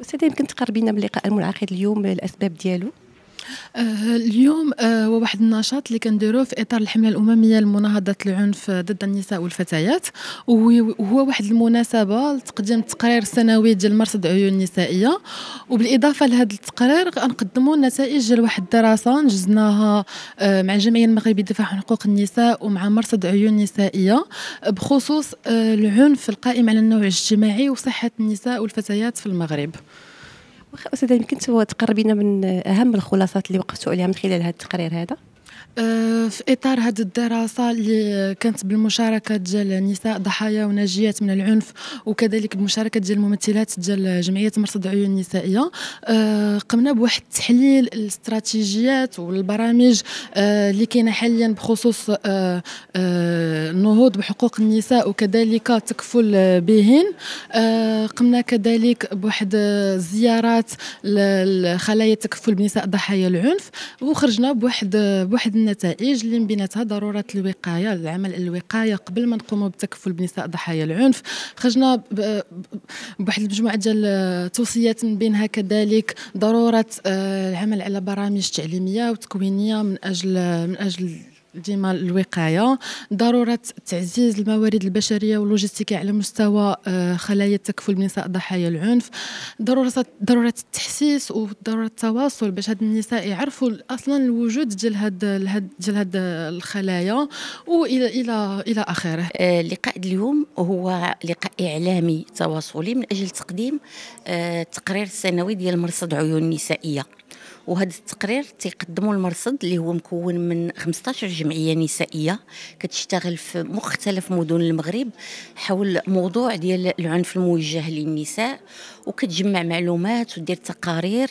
استاذه يمكن تقربينا من اللقاء المنعقد اليوم الاسباب ديالو آه، اليوم آه، هو واحد النشاط اللي كنديروه في اطار الحمله الامميه لمناهضه العنف ضد النساء والفتيات وهو واحد المناسبه لتقديم التقرير السنوي ديال مرصد عيون النسائيه وبالاضافه لهذا التقرير غنقدموا النتائج ديال واحد الدراسه نجزناها آه، مع الجمعيه المغربيه للدفاع عن حقوق النساء ومع مرصد عيون النسائيه بخصوص العنف القائم على النوع الاجتماعي وصحه النساء والفتيات في المغرب واخا استاذه يمكن تقربينا من اهم الخلاصات اللي وقفتوا عليها من خلال هذا التقرير هذا آه، في اطار هذه الدراسه اللي كانت بالمشاركه ديال نساء ضحايا وناجيات من العنف وكذلك بالمشاركه ديال الممثلات ديال جمعيه مرصد عيون النسائيه آه، قمنا بواحد التحليل الاستراتيجيات والبرامج آه، اللي كاينه حاليا بخصوص النهوض بحقوق النساء وكذلك تكفل بهن قمنا كذلك بواحد زيارات لخلايا تكفل بنساء ضحايا العنف وخرجنا بواحد بواحد واحد النتائج اللي من بيناتها ضروره الوقايه العمل الوقايه قبل ما نقوموا بالتكفل بنساء ضحايا العنف خرجنا بواحد المجموعه ديال التوصيات من بينها كذلك ضروره آه، العمل على برامج تعليميه وتكوينيه من اجل من اجل ديما الوقايه ضروره تعزيز الموارد البشريه واللوجستيكيه على مستوى آه، خلايا التكفل من نساء ضحايا العنف ضروره ضروره التحسيس وضروره التواصل باش هاد النساء يعرفوا اصلا الوجود ديال هاد ديال هاد الخلايا والى الى الى اخره اللقاء آه، اليوم هو لقاء اعلامي تواصلي من اجل تقديم التقرير آه، السنوي ديال مرصد عيون نسائيه وهذا التقرير تيقدمه المرصد اللي هو مكون من 15 جمعيه نسائيه كتشتغل في مختلف مدن المغرب حول موضوع ديال العنف الموجه للنساء وكتجمع معلومات ودير تقارير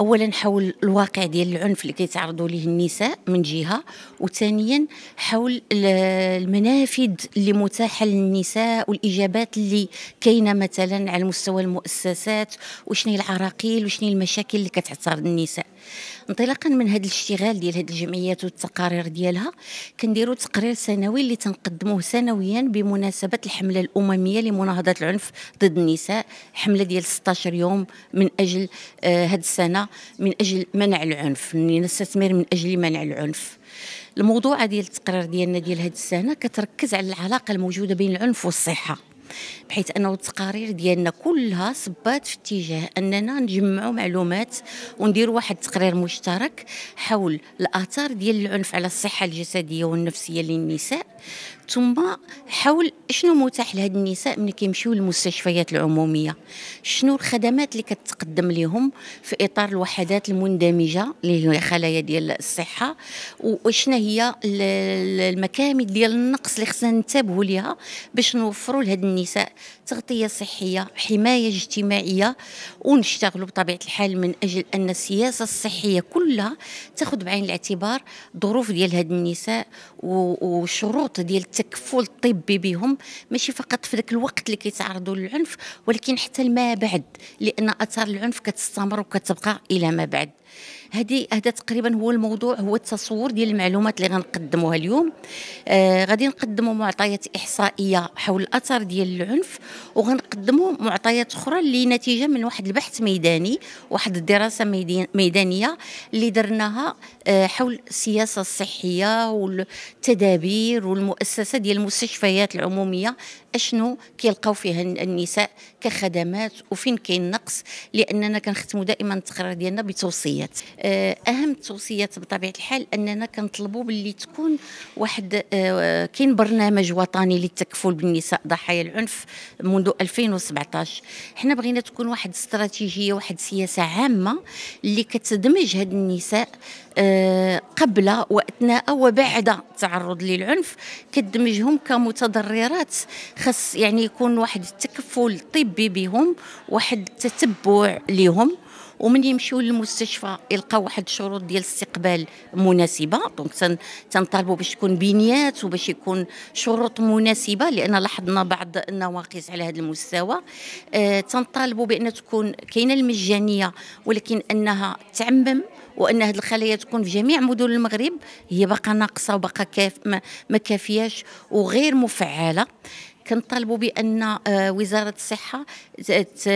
اولا حول الواقع ديال العنف اللي كيتعرضوا ليه النساء من جهه وثانيا حول المنافذ اللي متاحه للنساء والاجابات اللي كاينه مثلا على مستوى المؤسسات وشنو العراقيل وشنو المشاكل اللي كتعترض النساء انطلاقا من هذا الاشتغال ديال هذه الجمعيات والتقارير ديالها كنديروا تقرير سنوي اللي تنقدموه سنويا بمناسبه الحمله الامميه لمناهضه العنف ضد النساء حمله ديال 16 يوم من اجل هذه آه، السنه من اجل منع العنف نستثمر من اجل منع العنف الموضوع ديال التقرير ديالنا ديال هذه السنه كتركز على العلاقه الموجوده بين العنف والصحه بحيث انه التقارير ديالنا كلها صبات في اتجاه اننا نجمعوا معلومات ونديروا واحد التقرير مشترك حول الاثار ديال العنف على الصحه الجسديه والنفسيه للنساء ثم حول شنو متاح لهاد النساء من كيمشيو للمستشفيات العموميه شنو الخدمات اللي كتقدم لهم في اطار الوحدات المندمجه اللي هي خلايا ديال الصحه وشنو هي المكامن ديال النقص اللي خصنا ننتبهوا ليها باش نوفروا لهاد النساء النساء تغطيه صحيه حمايه اجتماعيه ونشتغلوا بطبيعه الحال من اجل ان السياسه الصحيه كلها تاخذ بعين الاعتبار ظروف ديال هاد النساء وشروط ديال التكفل الطبي بهم ماشي فقط في ذاك الوقت اللي كيتعرضوا للعنف ولكن حتى ما بعد لان اثار العنف كتستمر وكتبقى الى ما بعد هذه هذا تقريبا هو الموضوع هو التصور ديال المعلومات اللي غنقدموها اليوم آه غادي نقدموا معطيات احصائيه حول الاثر ديال العنف وغنقدموا معطيات اخرى اللي نتيجه من واحد البحث ميداني واحد الدراسه ميدانيه اللي درناها آه حول السياسه الصحيه والتدابير والمؤسسه ديال المستشفيات العموميه اشنو كيلقاو فيها النساء كخدمات وفين كاين نقص لاننا كنختموا دائما التقرير ديالنا بتوصيه التوصيات آه، اهم التوصيات بطبيعه الحال اننا كنطلبوا باللي تكون واحد آه، كاين برنامج وطني للتكفل بالنساء ضحايا العنف منذ 2017 حنا بغينا تكون واحد استراتيجيه واحد سياسه عامه اللي كتدمج هاد النساء آه، قبل واثناء وبعد التعرض للعنف كدمجهم كمتضررات خاص يعني يكون واحد التكفل الطبي بهم واحد التتبع لهم ومن يمشيو للمستشفى يلقاو واحد الشروط ديال الاستقبال مناسبه دونك تنطالبوا باش تكون بنيات وباش يكون شروط مناسبه لان لاحظنا بعض النواقص على هذا المستوى آه تنطالبوا بان تكون كاينه المجانيه ولكن انها تعمم وان هذه الخلايا تكون في جميع مدن المغرب هي باقا ناقصه وباقا كاف ما, كافياش وغير مفعله كنطالبوا بان آه، وزاره الصحه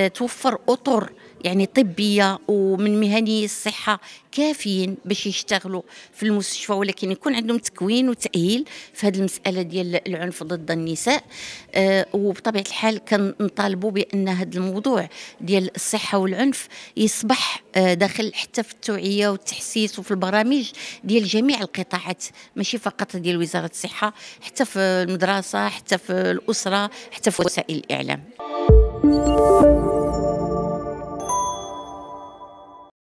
توفر اطر يعني طبيه ومن مهنيي الصحه كافيين باش يشتغلوا في المستشفى ولكن يكون عندهم تكوين وتاهيل في هذه المساله ديال العنف ضد النساء آه وبطبيعه الحال كنطالبوا بان هذا الموضوع ديال الصحه والعنف يصبح آه داخل حتى في التوعيه والتحسيس وفي البرامج ديال جميع القطاعات ماشي فقط ديال وزاره الصحه حتى في المدرسه حتى في الاسره حتى في وسائل الاعلام